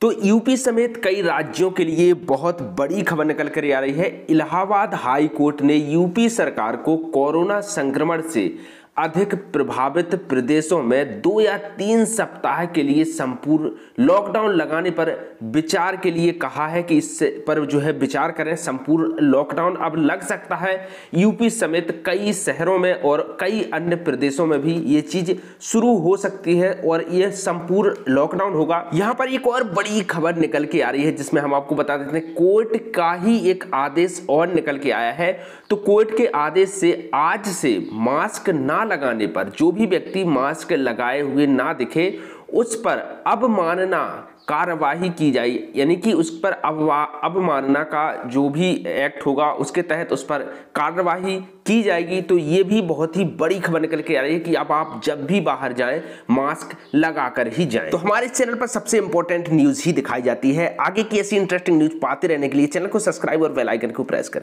तो यूपी समेत कई राज्यों के लिए बहुत बड़ी खबर निकल कर आ रही है इलाहाबाद हाई कोर्ट ने यूपी सरकार को कोरोना संक्रमण से अधिक प्रभावित प्रदेशों में दो या तीन सप्ताह के लिए संपूर्ण लॉकडाउन लगाने पर विचार के लिए कहा है कि इस पर जो है विचार करें संपूर्ण लॉकडाउन अब लग सकता है यूपी समेत कई शहरों में और कई अन्य प्रदेशों में भी ये चीज शुरू हो सकती है और ये संपूर्ण लॉकडाउन होगा यहाँ पर एक और बड़ी खबर निकल के आ रही है जिसमें हम आपको बता देते हैं कोर्ट का ही एक आदेश और निकल के आया है तो कोर्ट के आदेश से आज से मास्क ना लगाने पर जो भी व्यक्ति मास्क लगाए हुए ना दिखे उस पर मानना कार्यवाही की जाए यानी कि उस पर अब अवमानना का जो भी एक्ट होगा उसके तहत उस पर कार्यवाही की जाएगी तो ये भी बहुत ही बड़ी खबर निकल के आ रही है कि अब आप जब भी बाहर जाएं मास्क लगा कर ही जाएं तो हमारे चैनल पर सबसे इंपॉर्टेंट न्यूज़ ही दिखाई जाती है आगे की ऐसी इंटरेस्टिंग न्यूज़ पाते रहने के लिए चैनल को सब्सक्राइब और बेलाइकन को प्रेस करें